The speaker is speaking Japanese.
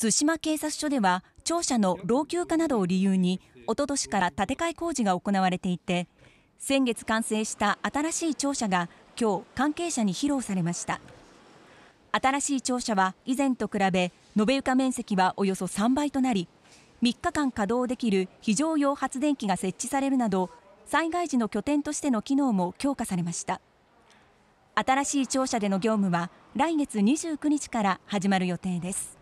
津島警察署では庁舎の老朽化などを理由におととしから建て替え工事が行われていて先月完成した新しい庁舎が今日関係者に披露されました新しい庁舎は以前と比べ延べ床面積はおよそ3倍となり3日間稼働できる非常用発電機が設置されるなど災害時の拠点としての機能も強化されました新しい庁舎での業務は来月29日から始まる予定です